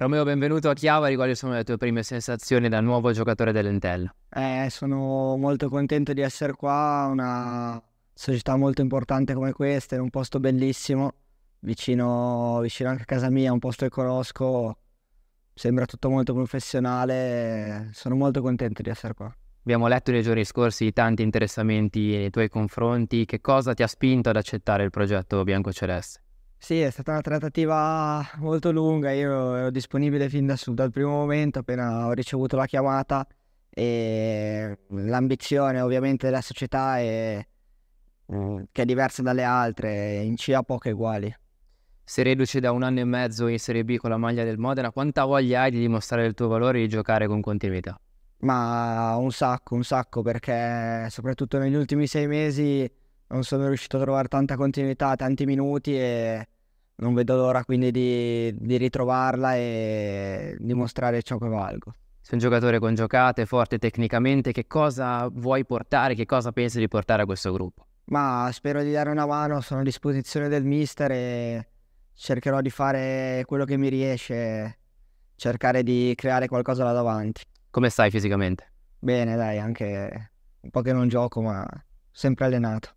Romeo, benvenuto a Chiavari, quali sono le tue prime sensazioni da nuovo giocatore dell'Entel? Eh, sono molto contento di essere qua, una società molto importante come questa, in un posto bellissimo, vicino, vicino anche a casa mia, un posto che conosco, sembra tutto molto professionale, sono molto contento di essere qua. Abbiamo letto nei giorni scorsi tanti interessamenti nei tuoi confronti, che cosa ti ha spinto ad accettare il progetto Bianco Celeste? Sì, è stata una trattativa molto lunga, io ero disponibile fin da su, dal primo momento appena ho ricevuto la chiamata e l'ambizione ovviamente della società è, mm, che è diversa dalle altre, in C ha poche uguali. Sei riduce da un anno e mezzo in Serie B con la maglia del Modena, quanta voglia hai di dimostrare il tuo valore e di giocare con continuità? Ma un sacco, un sacco, perché soprattutto negli ultimi sei mesi non sono riuscito a trovare tanta continuità, tanti minuti e non vedo l'ora quindi di, di ritrovarla e dimostrare ciò che valgo. Sei un giocatore con giocate, forte tecnicamente, che cosa vuoi portare, che cosa pensi di portare a questo gruppo? Ma spero di dare una mano, sono a disposizione del mister e cercherò di fare quello che mi riesce, cercare di creare qualcosa là davanti. Come stai fisicamente? Bene, dai, anche un po' che non gioco, ma sempre allenato.